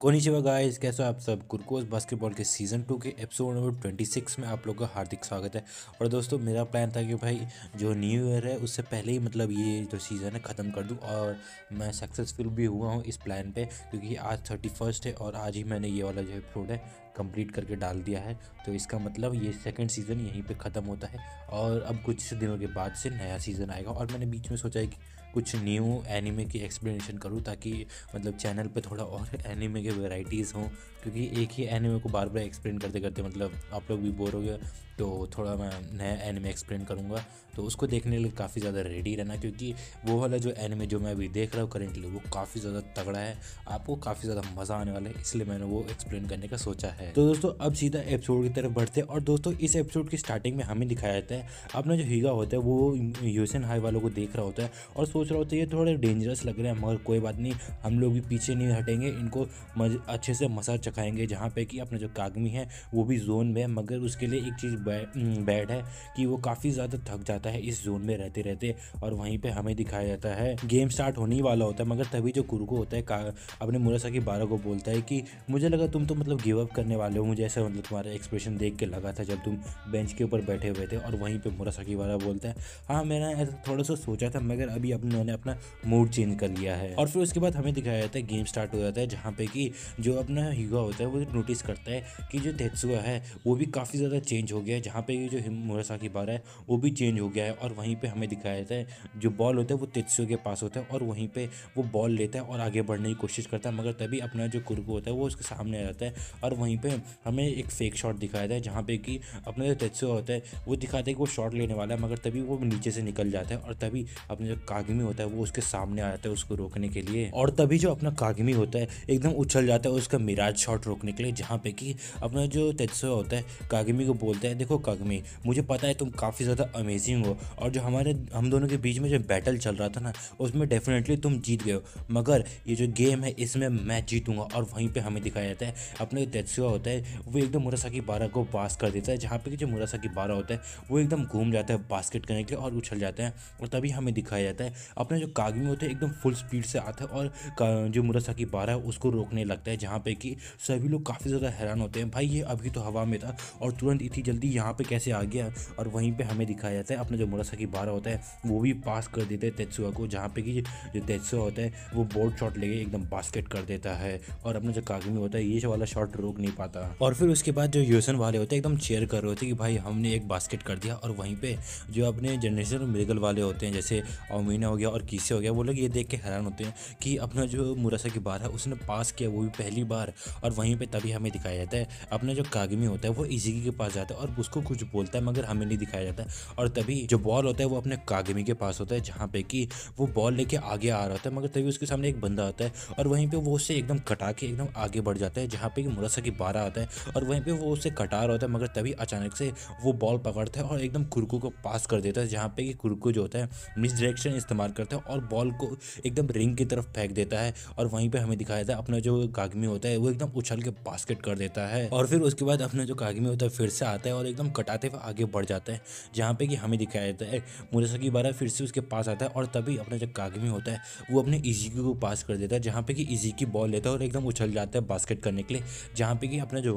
Konnichiwa guys कैसे हो आप सब कुरकोस बास्केटबॉल के सीज़न टू के एपिसोड नंबर ट्वेंटी सिक्स में आप लोग का हार्दिक स्वागत है और दोस्तों मेरा प्लान था कि भाई जो न्यू ईयर है उससे पहले ही मतलब ये जो सीज़न है ख़त्म कर दूं और मैं सक्सेसफुल भी हुआ हूँ इस प्लान पे क्योंकि आज थर्टी फर्स्ट है और आज ही मैंने ये वाला जो एपिसोड है कंप्लीट करके डाल दिया है तो इसका मतलब ये सेकंड सीज़न यहीं पे ख़त्म होता है और अब कुछ दिनों के बाद से नया सीज़न आएगा और मैंने बीच में सोचा है कि कुछ न्यू एनीमे की एक्सप्लेनेशन करूँ ताकि मतलब चैनल पे थोड़ा और एनीमे के वेराइटीज़ हों क्योंकि एक ही एनिमे को बार बार एक्सप्लेन करते करते मतलब आप लोग भी बोर हो गए तो थोड़ा मैं नया एनिमे एक्सप्लेन करूँगा तो उसको देखने के लिए काफ़ी ज़्यादा रेडी रहना क्योंकि वो वाला जो एनिमे जो मैं अभी देख रहा हूँ करेंटली वो काफ़ी ज़्यादा तगड़ा है आपको काफ़ी ज़्यादा मज़ा आने वाला है इसलिए मैंने वो एक्सप्लेन करने का सोचा है तो दोस्तों अब सीधा एपिसोड की तरफ बढ़ते हैं और दोस्तों इस एपिसोड की स्टार्टिंग में हमें दिखाया जाता है अपना जो हीगा होता है वो यूसन हाई वालों को देख रहा होता है और सोच रहा होता है ये थोड़े डेंजरस लग रहे हैं मगर कोई बात नहीं हम लोग भी पीछे नहीं हटेंगे इनको अच्छे से मसाज चखाएंगे जहाँ पे कि अपना जो कागमी है वो भी जोन में है मगर उसके लिए एक चीज़ बैड है कि वो काफ़ी ज़्यादा थक जाता है इस जोन में रहते रहते और वहीं पर हमें दिखाया जाता है गेम स्टार्ट होने ही वाला होता है मगर तभी जो कुरुको होता है अपने की बारह को बोलता है कि मुझे लगा तुम तो मतलब गिव अप करने वाले हो मुझे ऐसा मतलब तुम्हारा एक्सप्रेशन देख के लगा था जब तुम बेंच के ऊपर बैठे हुए थे और वहीं पर की बारह बोलता है हाँ मैंने ऐसा थोड़ा सा सोचा था मगर अभी अपने उन्होंने अपना मूड चेंज कर लिया है और फिर उसके बाद हमें दिखाया जाता है गेम स्टार्ट हो जाता है जहाँ पे कि जो अपना हीरो धेत्सुआ होता है वो नोटिस करता है कि जो धेत्सुआ है वो भी काफ़ी ज़्यादा चेंज हो गया है जहाँ पे जो मुरासाकी बार है वो भी चेंज हो गया है और वहीं पे हमें दिखाया जाता है जो बॉल होता है वो तेत्सुआ के पास होता है और वहीं पर वो बॉल लेता है और आगे बढ़ने की कोशिश करता है मगर तभी अपना जो कुरकू होता है वो उसके सामने आ जाता है और वहीं पर हमें एक फेक शॉट दिखाया जाता है जहाँ पर कि अपना जो तेत्सुआ होता है वो दिखाता है कि वो शॉट लेने वाला है मगर तभी वो नीचे से निकल जाता है और तभी अपना जो कागमी होता है वो उसके सामने आ जाता है उसको रोकने के लिए और तभी जो अपना कागमी होता है एकदम उछल जाता है उसका मिराज शॉट रोकने के लिए जहाँ पे कि अपना जो तेजसो होता है कागमी को बोलता है देखो कागमी मुझे पता है तुम काफ़ी ज़्यादा अमेजिंग हो और जो हमारे हम दोनों के बीच में जो बैटल चल रहा था ना उसमें डेफिनेटली तुम जीत गए हो मगर ये जो गेम है इसमें मैं जीतूंगा और वहीं पर हमें दिखाया जाता है अपना जो तेजसुआ होता है वो एकदम की बारह को पास कर देता है जहाँ पर कि जो की बारह होता है वो एकदम घूम जाता है बास्केट करने के लिए और उछल जाता है और तभी हमें दिखाया जाता है अपना जो कागमी होता है एकदम फुल स्पीड से आता है और जो की बारह है उसको रोकने लगता है जहाँ पे कि सभी लोग काफ़ी ज़्यादा हैरान होते हैं भाई ये अभी तो हवा में था और तुरंत इतनी जल्दी यहाँ पर कैसे आ गया और वहीं पर हमें दिखाया जाता है अपना जो की बारह होता है वो भी पास कर देते हैं तेजसुआ को जहाँ पर कि जो तेजसुआ होता है वो बोर्ड शॉट लेके एकदम बास्केट कर देता है और अपना जो कागमी होता है ये वाला शॉट रोक नहीं पाता और फिर उसके बाद जो यूसन वाले होते हैं एकदम चेयर कर रहे होते हैं कि भाई हमने एक बास्केट कर दिया और वहीं पर जो अपने जनरेशन मेरिकल वाले होते हैं जैसे अमीना हो गया और किसे हो गया वो लोग ये देख के हैरान होते हैं कि अपना जो मुरासा की बार है उसने पास किया वो भी पहली बार और और वहीं पर तभी हमें दिखाया जाता है अपना जो कागमी होता है वो इजिकी के पास जाता है और उसको कुछ बोलता है मगर हमें नहीं दिखाया जाता है और तभी जो बॉल होता है वो अपने कागमी के पास होता है जहाँ पे कि वो बॉल लेके आगे आ रहा होता है मगर तभी उसके सामने एक बंदा आता है और वहीं पर वो उससे एकदम कटा के एकदम आगे बढ़ जाता है जहाँ पे कि मुरसा की बारह आता है और वहीं पर वो उससे कटा रहा होता है मगर तभी अचानक से वो बॉल पकड़ता है और एकदम कुरकू को पास कर देता है जहाँ पे कि कुरकू जो होता है डायरेक्शन इस्तेमाल करता है और बॉल को एकदम रिंग की तरफ फेंक देता है और वहीं पर हमें दिखाया जाता है अपना जो कागमी होता है वो एकदम उछल के बास्केट कर देता है और फिर उसके बाद अपना जो कागमी होता है फिर से आता है और एकदम कटाते हुए आगे बढ़ जाता है जहाँ पे कि हमें दिखाया जाता है की बारह फिर से उसके पास आता है और तभी अपना जो कागमी होता है वो अपने इजीकी को पास कर देता है जहाँ पे कि इजीकी बॉल लेता है और एकदम उछल जाता है बास्केट करने के लिए जहाँ पे कि अपना जो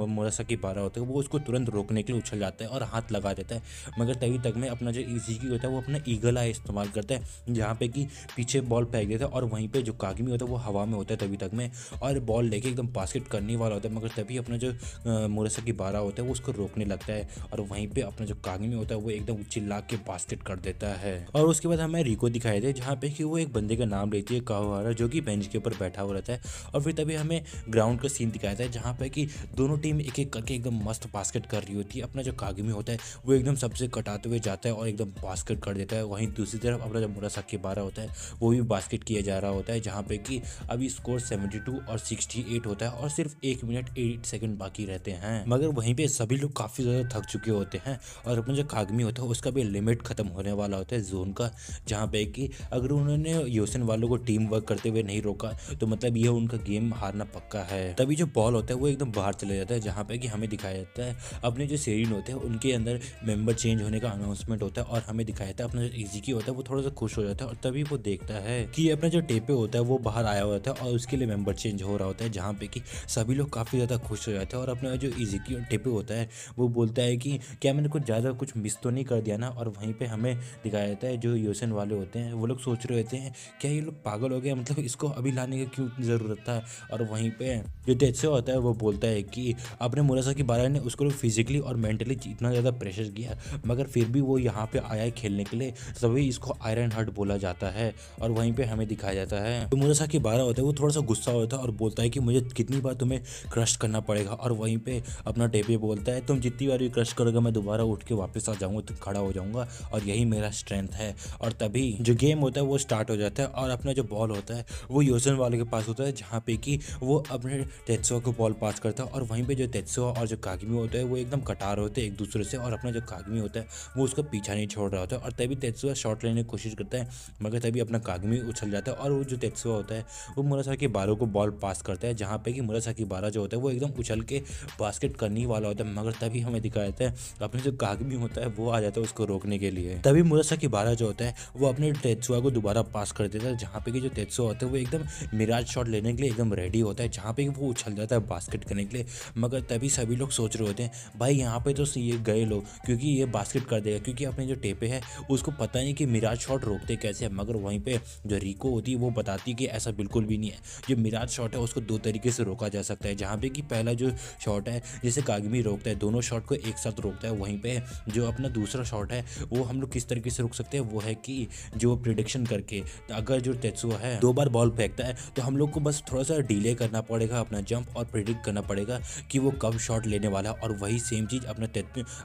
की बारह होता है वो उसको तुरंत रोकने के लिए उछल जाता है और हाथ लगा देता है मगर तभी तक में अपना जो इजीकी होता है वो अपना ईगल आई इस्तेमाल करता है जहाँ पे कि पीछे बॉल फेंक देता है और वहीं पर जो कागमी होता है वो हवा में होता है तभी तक में और बॉल लेके एकदम बास्केट करने होने वाला होता है मगर तभी अपना जो मुरसा की बारा होता है वो उसको रोकने लगता है और वहीं पे अपना जो कागमी होता है वो एकदम चिल्ला के बास्केट कर देता है और उसके बाद हमें रिको दिखाई दे जहाँ पे कि वो एक बंदे का नाम लेती है काहुहारा जो कि बेंच के ऊपर बैठा हुआ रहता है और फिर तभी हमें ग्राउंड का सीन दिखाया था जहाँ पे कि दोनों टीम एक एक करके एकदम मस्त बास्केट कर रही होती है अपना जो कागमी होता है वो एकदम सबसे कटाते हुए जाता है और एकदम बास्केट कर देता है वहीं दूसरी तरफ अपना जो मुरासा के बारा होता है वो भी बास्केट किया जा रहा होता है जहाँ पे कि अभी स्कोर 72 और 68 होता है और सिर्फ एक मिनट एट सेकंड बाकी रहते हैं मगर वहीं पे सभी लोग काफ़ी ज़्यादा थक चुके होते हैं और अपना जो कागमी होता है उसका भी लिमिट ख़त्म होने वाला होता है जोन का जहाँ पे कि अगर उन्होंने योसन वालों को टीम वर्क करते हुए नहीं रोका तो मतलब यह उनका गेम हारना पक्का है तभी जो बॉल होता है वो एकदम बाहर चला जाता है जहाँ पे कि हमें दिखाया जाता है अपने जो सेरिन होते हैं उनके अंदर मेंबर चेंज होने का अनाउंसमेंट होता है और हमें दिखाया जाता है अपना जो की होता है वो थोड़ा सा खुश हो जाता है और तभी वो देखता है कि अपना जो टेपे होता है वो बाहर आया होता है और उसके लिए मेंबर चेंज हो रहा होता है जहाँ पे कि सभी लोग काफ़ी ज़्यादा खुश हो जाते हैं और अपना जो की टिपू होता है वो बोलता है कि क्या मैंने कुछ ज़्यादा कुछ मिस तो नहीं कर दिया ना और वहीं पर हमें दिखाया जाता है जो यूसन वाले होते हैं वो लोग सोच रहे होते हैं क्या ये लोग पागल हो गए मतलब इसको अभी लाने की क्यों ज़रूरत था और वहीं पर जो टेस्ट होता है वो बोलता है कि अपने मुरासा की बारह ने उसको फिजिकली और मेंटली इतना ज़्यादा प्रेशर किया मगर फिर भी वो यहाँ पे आया है खेलने के लिए सभी इसको आयरन हार्ट बोला जाता है और वहीं पे हमें दिखाया जाता है तो मुरासा की बारह होता है वो थोड़ा सा गुस्सा होता है और बोलता है कि मुझे कितनी बार तुम्हें हमें क्रश करना पड़ेगा और वहीं पे अपना डेब्यू बोलता है तुम जितनी बार भी क्रश करोगे मैं दोबारा उठ के वापस आ जाऊँगा तो खड़ा हो जाऊँगा और यही मेरा स्ट्रेंथ है और तभी जो गेम होता है वो स्टार्ट हो जाता है और अपना जो बॉल होता है वो योजन वाले के पास होता है जहाँ पे कि वो अपने तेत्सुआ को बॉल पास करता है और वहीं पर जो तेत्सुआ और जो कागमी होता है वो एकदम कटार होते हैं एक दूसरे से और अपना जो कागमी होता है वो उसका पीछा नहीं छोड़ रहा होता है और तभी तेजसुआ शॉट लेने की कोशिश करता है मगर तभी अपना कागमी उछल जाता है और वो जो तेजसुआ होता है वो के बालों को बॉल पास करता है जहाँ पे कि मुरासा कि बारा जो होता है वो एकदम उछल के बास्केट करने वाला होता है मगर तभी हमें दिखा देता है अपने जो कागमी होता है वो आ जाता है उसको रोकने के लिए तभी मुरसा की बारा जो होता है वो अपने तेजुआ को दोबारा पास कर देता है जहाँ पे कि जो तेजुआ होता है वो एकदम मिराज शॉट लेने के लिए एकदम रेडी होता है जहाँ पे वो उछल जाता है बास्केट करने के लिए मगर तभी सभी लोग सोच रहे होते हैं भाई यहाँ पे तो ये गए लोग क्योंकि ये बास्केट कर देगा क्योंकि अपने जो टेपे है उसको पता नहीं कि मिराज शॉट रोकते कैसे है मगर वहीं पर जो रिको होती है वो बताती है कि ऐसा बिल्कुल भी नहीं है जो मिराज शॉट है उसको दो तरीके से रोका जा सकता है जहाँ पे कि पहला जो शॉट है जिसे कागमी रोकता है दोनों शॉट को एक साथ रोकता है वहीं पे जो अपना दूसरा शॉट है वो हम लोग किस तरीके से रोक सकते हैं वो है कि जो प्रिडिक्शन करके अगर जो तेजुआ है दो बार बॉल फेंकता है तो हम लोग को बस थोड़ा सा डिले करना पड़ेगा अपना जंप और प्रिडिक्ट करना पड़ेगा कि वो कब शॉट लेने वाला है और वही सेम चीज़ अपना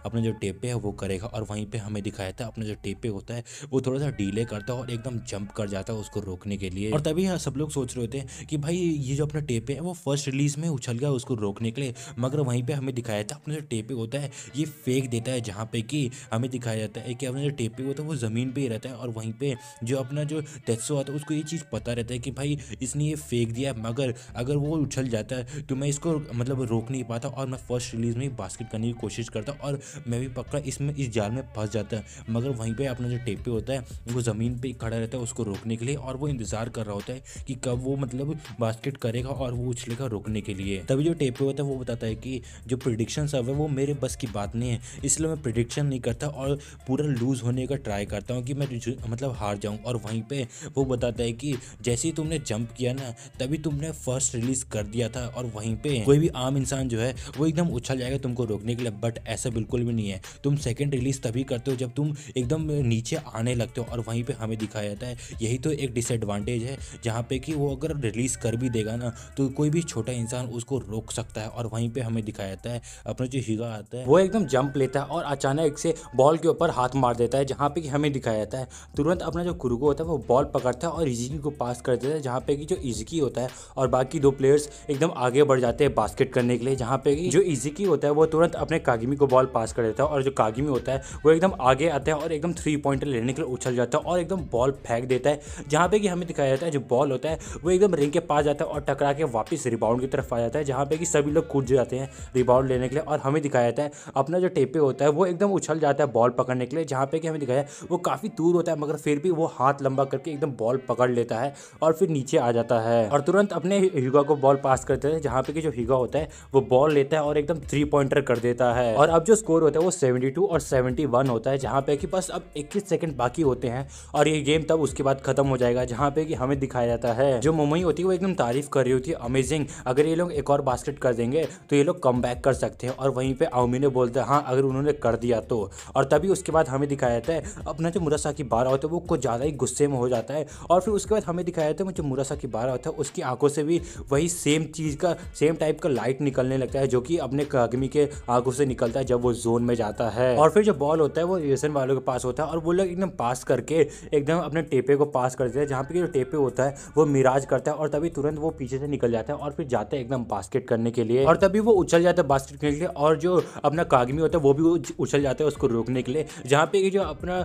अपना जो टेपे है वो करेगा और वहीं पर हमें दिखाया था अपना जो टेपे होता है वो थोड़ा सा डिले करता है और एकदम जंप कर जाता है उसको रोकने के लिए और तभी सब लोग सोच रहे होते हैं कि भाई ये जो अपना टेपे है वो फर्स्ट रिलीज इसमें उछल गया उसको रोकने के लिए मगर वहीं पे हमें दिखाया था अपने जो टेपिंग होता है ये फेंक देता है जहाँ पे कि हमें दिखाया जाता है कि अपना जो टेपिंग होता है वो ज़मीन पर ही रहता है और वहीं पर जो अपना जो टेस्सो आता है उसको ये चीज़ पता रहता है कि भाई इसने ये फेंक दिया मगर अगर वो उछल जाता है तो मैं इसको मतलब रोक नहीं पाता और मैं फर्स्ट रिलीज में बास्केट करने की कोशिश करता और मैं भी पक्का इसमें इस जाल में फंस जाता मगर वहीं पर अपना जो टेपे होता है वो ज़मीन पर खड़ा रहता है उसको रोकने के लिए और वो इंतज़ार कर रहा होता है कि कब वो मतलब बास्केट करेगा और वो उछलेगा रोकने के लिए तभी जो टेप होता है वो बताता है कि जो प्रिडिक्शन सब है वो मेरे बस की बात नहीं है इसलिए मैं प्रिडिक्शन नहीं करता और पूरा लूज़ होने का ट्राई करता हूँ कि मैं मतलब हार जाऊँ और वहीं पर वो बताता है कि जैसे ही तुमने जंप किया ना तभी तुमने फर्स्ट रिलीज कर दिया था और वहीं पर कोई भी आम इंसान जो है वो एकदम उछल जाएगा तुमको रोकने के लिए बट ऐसा बिल्कुल भी नहीं है तुम सेकेंड रिलीज तभी करते हो जब तुम एकदम नीचे आने लगते हो और वहीं पर हमें दिखाया जाता है यही तो एक डिसएडवांटेज है जहाँ पे कि वो अगर रिलीज़ कर भी देगा ना तो कोई भी छोटा इंसान इंसान उसको रोक सकता है और वहीं पर हमें दिखाया जाता है अपना जो हीरा आता है वो एकदम जंप लेता है और अचानक से बॉल के ऊपर हाथ मार देता है जहाँ पे कि हमें दिखाया जाता है तुरंत अपना जो कुरुगो होता है वो बॉल पकड़ता है और इजिकी को पास कर देता है जहाँ पे कि जो इजिकी होता है और बाकी दो प्लेयर्स एकदम आगे बढ़ जाते हैं बास्केट करने के लिए जहाँ पे जो इजिकी होता है वो तुरंत अपने कागिमी को बॉल पास कर देता है और जो कागिमी होता है वो एकदम आगे आता है और एकदम थ्री पॉइंट लेने के लिए उछल जाता है और एकदम बॉल फेंक देता है जहाँ पे कि हमें दिखाया जाता है जो बॉल होता है वो एकदम रिंग के पास जाता है और टकरा के वापस रिबाउंड की तरफ तरफ आ जाता है जहाँ पे कि सभी लोग कूद जाते हैं रिबाउंड लेने के लिए और हमें दिखाया जाता है अपना जो टेपे होता है वो एकदम उछल जाता है बॉल पकड़ने के लिए जहाँ पे कि हमें दिखाया वो काफ़ी दूर होता है मगर फिर भी वो हाथ लंबा करके एकदम बॉल पकड़ लेता है और फिर नीचे आ जाता है और तुरंत अपने हीगा को बॉल पास करते हैं जहाँ पे कि जो हीगा होता है वो बॉल लेता है और एकदम थ्री पॉइंटर कर देता है और अब जो स्कोर होता है वो सेवेंटी और सेवेंटी होता है जहाँ पे कि बस अब इक्कीस सेकेंड बाकी होते हैं और ये गेम तब उसके बाद खत्म हो जाएगा जहाँ पे कि हमें दिखाया जाता है जो मुंबई होती है वो एकदम तारीफ कर रही होती है अमेजिंग अगर अगर ये लोग एक और बास्केट कर देंगे तो ये लोग कम कर सकते हैं और वहीं पर आउमी ने बोलते हैं हाँ अगर उन्होंने कर दिया तो और तभी उसके बाद हमें दिखाया जाता है अपना जो मुरासा की बारह होता है वो कुछ ज़्यादा ही गुस्से में हो जाता है और फिर उसके बाद हमें दिखाया जाता है जो मुरासा की बारह होता है उसकी आंखों से भी वही सेम चीज़ का सेम टाइप का लाइट निकलने लगता है जो कि अपने कागमी के आंखों से निकलता है जब वो जोन में जाता है और फिर जो बॉल होता है वो यूसन वालों के पास होता है और वो लोग एकदम पास करके एकदम अपने टेपे को पास कर देते हैं जहाँ पे जो टेपे होता है वो मिराज करता है और तभी तुरंत वो पीछे से निकल जाता है और फिर जाते जाता है एकदम बास्केट करने के लिए और तभी वो उछल जाता है बास्केट करने के लिए और जो अपना कागमी होता है वो भी उछल जाता है उसको रोकने के लिए जहाँ पे जो अपना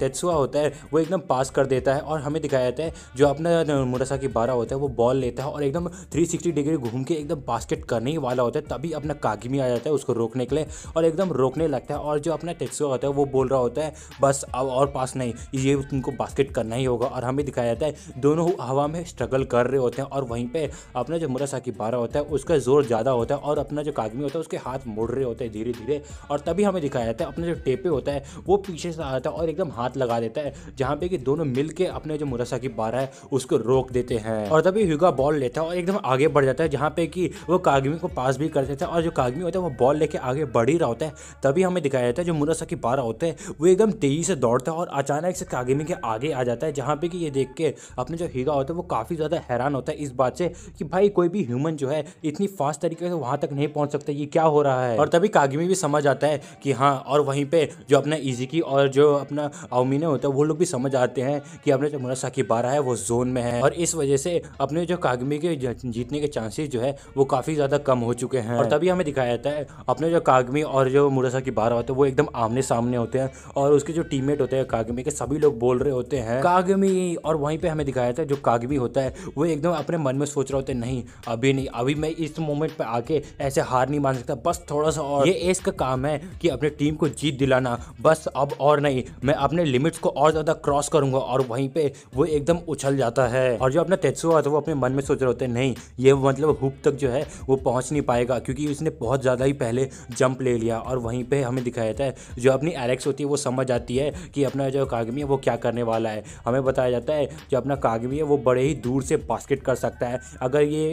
तेजसुआ होता है वो एकदम पास कर देता है और हमें दिखाया जाता है जो अपना मुरसा की बारह होता है वो बॉल लेता है और एकदम सिक्सटी डिग्री घूम के एकदम बास्केट करने ही वाला होता है तभी अपना कागमी आ जाता है उसको रोकने के लिए और एकदम रोकने लगता है और जो अपना टेक्सुआ होता है वो बोल रहा होता है बस अब और पास नहीं ये तुमको बास्केट करना ही होगा और हमें दिखाया जाता है दोनों हवा में स्ट्रगल कर रहे होते हैं और वहीं पर अपना जो मुरसा की बारह होता है उसका जोर ज़्यादा होता है और अपना जो कागमी होता है उसके हाथ मुड़ रहे होते हैं धीरे धीरे और तभी हमें दिखाया जाता है अपना जो टेपे होता है वो पीछे से आता है और एकदम हाथ लगा देता है जहाँ पे कि दोनों मिल अपने जो मुरासा की बारह है उसको रोक देते हैं और तभी हुगा बॉल लेता है और एकदम आगे बढ़ जाता है जहाँ पे कि वो कागमी को पास भी कर देता है और जो कागमी होता है वो बॉल लेके आगे बढ़ ही रहा होता है तभी हमें दिखाया जाता है जो मुरासा की बारह होते हैं वो एकदम तेजी से दौड़ता है और अचानक से कागमी के आगे आ जाता है जहाँ पे कि ये देख के अपने जो हीगा होता है वो काफ़ी ज़्यादा हैरान होता है इस बात से कि भाई कोई भी ह्यूमन जो है इतनी फास्ट तरीके से वहां तक नहीं पहुंच सकते ये क्या हो रहा है और तभी कागिमी भी समझ आता है कि हाँ और वहीं पे जो अपना इजी की और जो अपना अवमीने होता है वो लोग भी समझ आते हैं कि अपने जो की बारह है वो जोन में है और इस वजह से अपने जो कागमी के जीतने के चांसेस जो है वो काफ़ी ज़्यादा कम हो चुके हैं और तभी हमें दिखाया जाता है अपने जो कागमी और जो की बारह होते हैं वो एकदम आमने सामने होते हैं और उसके जो टीममेट होते हैं कागमी के सभी लोग बोल रहे होते हैं कागमी और वहीं पर हमें दिखाया जाता है जो कागमी होता है वो एकदम अपने मन में सोच रहे होते है नहीं अभी अभी नहीं अभी मैं इस मोमेंट पर आके ऐसे हार नहीं मान सकता बस थोड़ा सा और ये एस का काम है कि अपने टीम को जीत दिलाना बस अब और नहीं मैं अपने लिमिट्स को और ज़्यादा क्रॉस करूंगा और वहीं पे वो एकदम उछल जाता है और जो अपना होता है तो वो अपने मन में सोच रहे होते हैं नहीं ये मतलब हुक तक जो है वो पहुंच नहीं पाएगा क्योंकि इसने बहुत ज़्यादा ही पहले जंप ले लिया और वहीं पर हमें दिखाया जाता है जो अपनी एलेक्स होती है वो समझ आती है कि अपना जो कागमी है वो क्या करने वाला है हमें बताया जाता है जो अपना कागमी है वो बड़े ही दूर से बास्केट कर सकता है अगर ये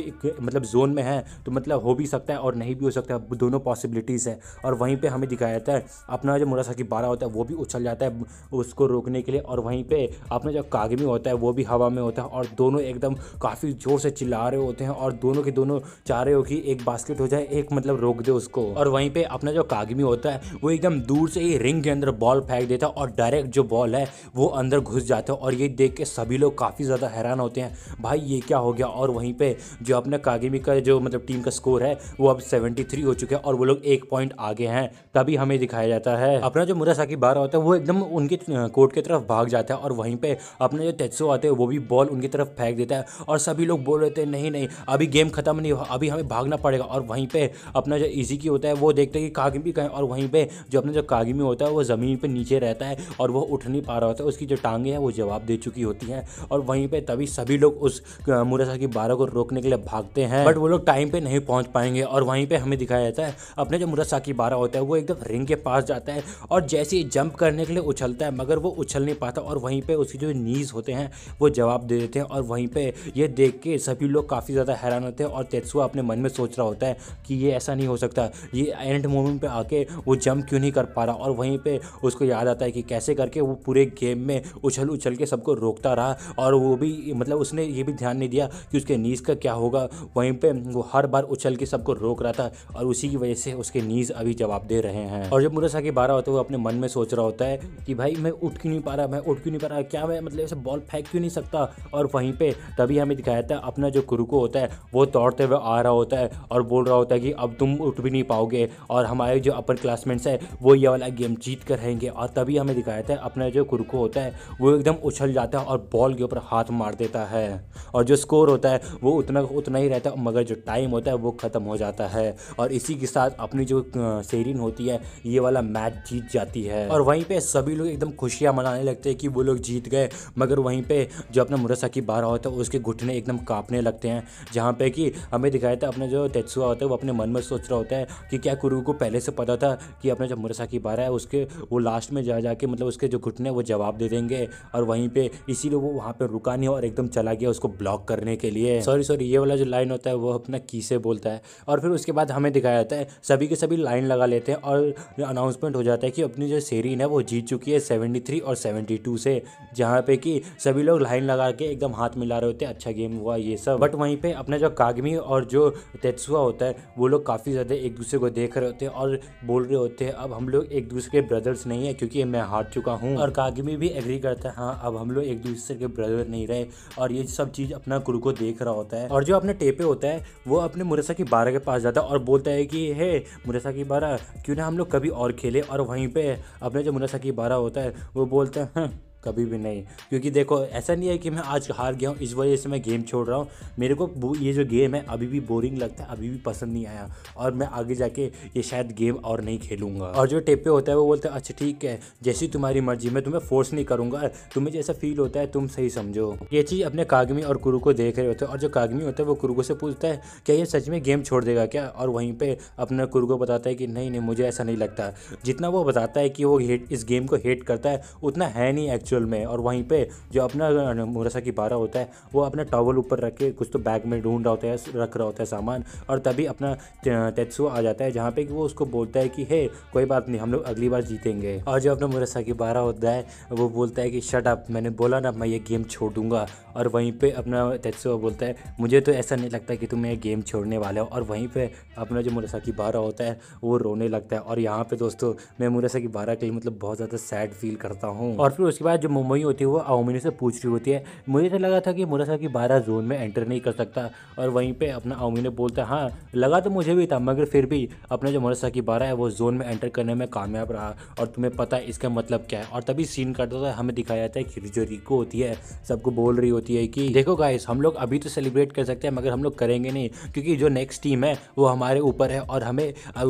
मतलब जोन में है तो मतलब हो भी सकता है और नहीं भी हो सकता है दोनों पॉसिबिलिटीज़ है और वहीं पर हमें दिखाया जाता है अपना जो मुरासाकी बारह होता है वो भी उछल जाता है उसको रोकने के लिए और वहीं पर अपना जो कागमी होता है वो भी हवा में होता है और दोनों एकदम काफ़ी ज़ोर से चिल्ला रहे होते हैं और दोनों के दोनों चाह रहे हो कि एक बास्केट हो जाए एक मतलब रोक दे उसको और वहीं पर अपना जो कागमी होता है वो एकदम दूर से ही रिंग के अंदर बॉल फेंक देता है और डायरेक्ट जो बॉल है वो अंदर घुस जाता है और ये देख के सभी लोग काफ़ी ज़्यादा हैरान होते हैं भाई ये क्या हो गया और वहीं पर जो अपने नागिमी का जो मतलब टीम का स्कोर है वो अब 73 हो चुके हैं और वो लोग एक पॉइंट आगे हैं तभी हमें दिखाया जाता है अपना जो मुरासाकी बारह होता है वो एकदम उनके कोर्ट की तरफ भाग जाता है और वहीं पर अपने जो टेक्सो आते हैं वो भी बॉल उनकी तरफ फेंक देता है और सभी लोग बोल रहे थे नहीं नहीं अभी गेम खत्म नहीं हुआ अभी हमें भागना पड़ेगा और वहीं पर अपना जो ईजी की होता है वो देखते हैं कि कागिमी कहें और वहीं पर जो अपना जो कागिमी होता है वो ज़मीन पर नीचे रहता है और वो उठ नहीं पा रहा होता है उसकी जो टांगे हैं वो जवाब दे चुकी होती हैं और वहीं पर तभी सभी लोग उस मुरासाकी बारह को रोकने के लिए भागते हैं हैं बट वो लोग टाइम पे नहीं पहुंच पाएंगे और वहीं पे हमें दिखाया जाता है अपने जो की बारह होता है वो एकदम रिंग के पास जाता है और जैसे ही जंप करने के लिए उछलता है मगर वो उछल नहीं पाता और वहीं पर उसकी जो नीज़ होते हैं वो जवाब दे देते हैं और वहीं पर ये देख के सभी लोग काफ़ी ज़्यादा हैरान होते हैं और तेत्सुआ अपने मन में सोच रहा होता है कि ये ऐसा नहीं हो सकता ये एंड मोमेंट पर आके वो जंप क्यों नहीं कर पा रहा और वहीं पर उसको याद आता है कि कैसे करके वो पूरे गेम में उछल उछल के सबको रोकता रहा और वो भी मतलब उसने ये भी ध्यान नहीं दिया कि उसके नीज का क्या होगा वहीं पे वो हर बार उछल के सबको रोक रहा था और उसी की वजह से उसके नीज अभी जवाब दे रहे हैं और जब मुरासाकी बारह होता है वो अपने मन में सोच रहा होता है कि भाई मैं उठ क्यों नहीं पा रहा मैं उठ क्यों नहीं पा रहा क्या मैं मतलब ऐसे बॉल फेंक क्यों नहीं सकता और वहीं पर तभी हमें दिखाया था अपना जो कुरुको होता है वो दौड़ते हुए आ रहा होता है और बोल रहा होता है कि अब तुम उठ भी नहीं पाओगे और हमारे जो अपर क्लासमेट्स है वो ये वाला गेम जीत कर रहेंगे और तभी हमें दिखाया था अपना जो कुरुको होता है वो एकदम उछल जाता है और बॉल के ऊपर हाथ मार देता है और जो स्कोर होता है वो उतना उतना ही रहता है मगर जो टाइम होता है वो ख़त्म हो जाता है और इसी के साथ अपनी जो सेरीन होती है ये वाला मैच जीत जाती है और वहीं पर सभी लोग एकदम खुशियाँ मनाने लगते हैं कि वो लोग जीत गए मगर वहीं पर जो अपना की बारह होता है उसके घुटने एकदम कांपने लगते हैं जहाँ पे कि हमें दिखाया था अपना जो तेजसुआ होता है वो अपने मन में सोच रहा होता है कि क्या कुरु को पहले से पता था कि अपना जो मुरसा की बारह है उसके वो लास्ट में जा जाके मतलब उसके जो घुटने वो जवाब दे देंगे और वहीं पर इसीलिए वो वहाँ पर रुका नहीं और एकदम चला गया उसको ब्लॉक करने के लिए सॉरी सॉरी ये वाला जो लाइन लाइन होता है वो अपना की से बोलता है और फिर उसके बाद हमें दिखाया जाता है सभी के सभी लाइन लगा लेते हैं और अनाउंसमेंट हो जाता है कि अपनी जो सेरीन है वो जीत चुकी है सेवेंटी थ्री और सेवेंटी टू से जहाँ पे कि सभी लोग लाइन लगा के एकदम हाथ मिला रहे होते हैं अच्छा गेम हुआ ये सब बट वहीं पर अपना जो कागमी और जो तेत्सुआ होता है वो लोग काफ़ी ज़्यादा एक दूसरे को देख रहे होते हैं और बोल रहे होते हैं अब हम लोग एक दूसरे के ब्रदर्स नहीं है क्योंकि मैं हार चुका हूँ और कागमी भी एग्री करता है हाँ अब हम लोग एक दूसरे के ब्रदर नहीं रहे और ये सब चीज़ अपना गुरु को देख रहा होता है और जो अपने टेप पे होता है वो अपने मुरसा की बारह के पास जाता है और बोलता है कि हे मुरसा की बारह क्यों ना हम लोग कभी और खेले और वहीं पर अपने जो मुरसा की बारह होता है वो बोलता है हम्म, कभी भी नहीं क्योंकि देखो ऐसा नहीं है कि मैं आज हार गया हूँ इस वजह से मैं गेम छोड़ रहा हूँ मेरे को ये जो गेम है अभी भी बोरिंग लगता है अभी भी पसंद नहीं आया और मैं आगे जाके ये शायद गेम और नहीं खेलूँगा और जो टेपे होता है वो बोलते हैं अच्छा ठीक है जैसी तुम्हारी मर्जी मैं तुम्हें फोर्स नहीं करूँगा तुम्हें जैसा फील होता है तुम सही समझो ये चीज़ अपने कागमी और कुरु को देख रहे होते हैं और जो कागमी होता है वो कुरु से पूछता है क्या ये सच में गेम छोड़ देगा क्या और वहीं पर अपना कुरु को बताता है कि नहीं नहीं मुझे ऐसा नहीं लगता जितना वो बताता है कि वो हेट इस गेम को हेट करता है उतना है नहीं एक्चुअली एक्चुअल में और वहीं पे जो अपना मुरसा की बारह होता है वो अपना टॉवल ऊपर रख के कुछ तो बैग में ढूंढ रहा होता है रख रहा होता है सामान और तभी अपना तेत्सु आ जाता है जहाँ पे कि वो उसको बोलता है कि हे कोई बात नहीं हम लोग अगली बार जीतेंगे और जो अपना मुरसा की बारा होता है वो बोलता है कि शट अप मैंने बोला ना मैं ये गेम छोड़ दूंगा और वहीं पर अपना तेत्सु बोलता है मुझे तो ऐसा नहीं लगता कि तुम ये गेम छोड़ने वाले हो और वहीं पर अपना जो मुरसा की बारह होता है वो रोने लगता है और यहाँ पर दोस्तों मैं मुरसा की बारह के लिए मतलब बहुत ज़्यादा सैड फील करता हूँ और फिर उसके बाद जो मुंबई होती है वो अवमिनी से पूछ रही होती है मुझे तो लगा था कि की बारह जोन में एंटर नहीं कर सकता और वहीं पर अपना अवमिनी बोलता है हाँ लगा तो मुझे भी था मगर फिर भी अपना जो की बारह है वो जोन में एंटर करने में कामयाब रहा और तुम्हें पता है इसका मतलब क्या है और तभी सीन करता था हमें दिखाया जाता है कि जो रिको होती है सबको बोल रही होती है कि देखो गाइस हम लोग अभी तो सेलिब्रेट कर सकते हैं मगर हम लोग करेंगे नहीं क्योंकि जो नेक्स्ट टीम है वो हमारे ऊपर है और हमें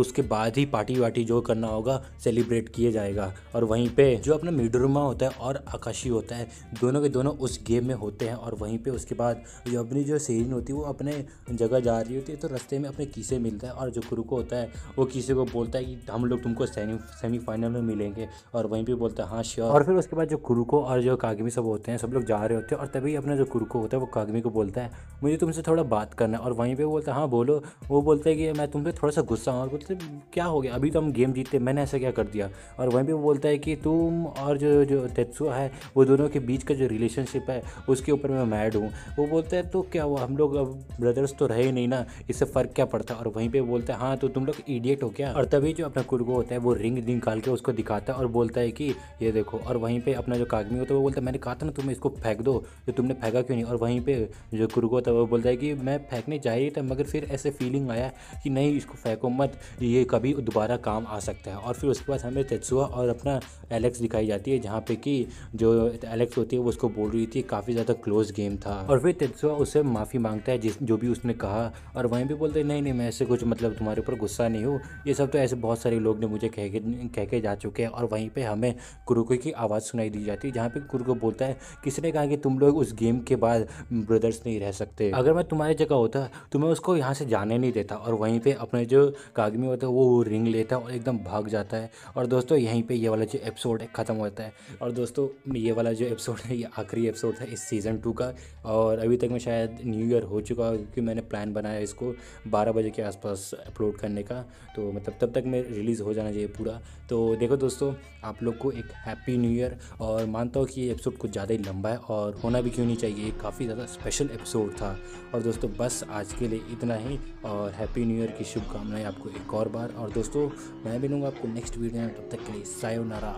उसके बाद ही पार्टी वार्टी जो करना होगा सेलिब्रेट किया जाएगा और वहीं पर जो अपना मिडोरमा होता है और और आकाशी होता है दोनों के दोनों उस गेम में होते हैं और वहीं पे उसके बाद जो अपनी जो सीरीन होती है वो अपने जगह जा रही होती है तो रस्ते में अपने कीसे मिलता है और जो कुरुको होता है वो कीसे को बोलता है कि हम लोग तुमको सेमीफाइनल में मिलेंगे और वहीं पर बोलता है हाँ श्योर और फिर उसके बाद जो को और जो कागमी सब होते हैं सब लोग जा रहे होते हैं और तभी अपना जो को होता है वो कागमी को बोलता है मुझे तुमसे थोड़ा बात करना है और वहीं पर बोलता है हाँ बोलो वो बोलता है कि मैं तुम पर थोड़ा सा गुस्सा हूँ और बोलते क्या हो गया अभी तो हम गेम जीते मैंने ऐसा क्या कर दिया और वहीं पर वो बोलता है कि तुम और जो जो तेत्सु है वो दोनों के बीच का जो रिलेशनशिप है उसके ऊपर मैं मैड हूँ वो बोलते हैं तो क्या हुआ हम लोग अब ब्रदर्स तो रहे नहीं ना इससे फ़र्क क्या पड़ता और वहीं पर बोलते हैं हाँ तो तुम लोग इडियट हो क्या और तभी जो अपना कुरगो होता है वो रिंग निकाल के उसको दिखाता है और बोलता है कि ये देखो और वहीं पर अपना जो कागमी होता है वो बोलता है मैंने कहा था ना तुम्हें इसको फेंक दो तो तुमने फेंका क्यों नहीं और वहीं पर जो कुरगो होता है वो बोलता है कि मैं फेंकने जा रही था मगर फिर ऐसे फीलिंग आया कि नहीं इसको फेंको मत ये कभी दोबारा काम आ सकता है और फिर उसके बाद हमें तेजुआ और अपना एलेक्स दिखाई जाती है जहाँ पे कि जो एलेक्स होती है वो उसको बोल रही थी काफ़ी ज़्यादा क्लोज गेम था और फिर तेजुआ उससे माफ़ी मांगता है जिस जो भी उसने कहा और वहीं भी बोलते नहीं नहीं मैं ऐसे कुछ मतलब तुम्हारे ऊपर गुस्सा नहीं हूँ ये सब तो ऐसे बहुत सारे लोग ने मुझे कह के कह के जा चुके हैं और वहीं पर हमें कुरुको की आवाज़ सुनाई दी जाती है जहाँ पर कुरुको बोलता है किसने कहा कि तुम लोग उस गेम के बाद ब्रदर्स नहीं रह सकते अगर मैं तुम्हारी जगह होता तो मैं उसको यहाँ से जाने नहीं देता और वहीं पर अपने जो कागमी होता है वो रिंग लेता है और एकदम भाग जाता है और दोस्तों यहीं पर ये वाला जो एपिसोड है ख़त्म होता है और दोस्तों ये वाला जो एपिसोड है ये आखिरी एपिसोड था इस सीज़न टू का और अभी तक मैं शायद न्यू ईयर हो चुका क्योंकि मैंने प्लान बनाया इसको बारह बजे के आसपास अपलोड करने का तो मतलब तब तक मैं रिलीज़ हो जाना चाहिए पूरा तो देखो दोस्तों आप लोग को एक हैप्पी न्यू ईयर और मानता हूँ कि ये एपिसोड कुछ ज़्यादा ही लंबा है और होना भी क्यों नहीं चाहिए काफ़ी ज़्यादा स्पेशल एपिसोड था और दोस्तों बस आज के लिए इतना ही और हैप्पी न्यू ईयर की शुभकामनाएं आपको एक और बार और दोस्तों मैं लूँगा आपको नेक्स्ट वीडियो में तब तक के लिए sayonara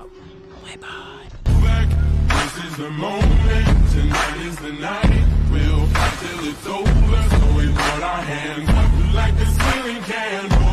bye bye is the moment, tonight is the night. We'll fight till it's over, so we put our hands up like a ceiling can.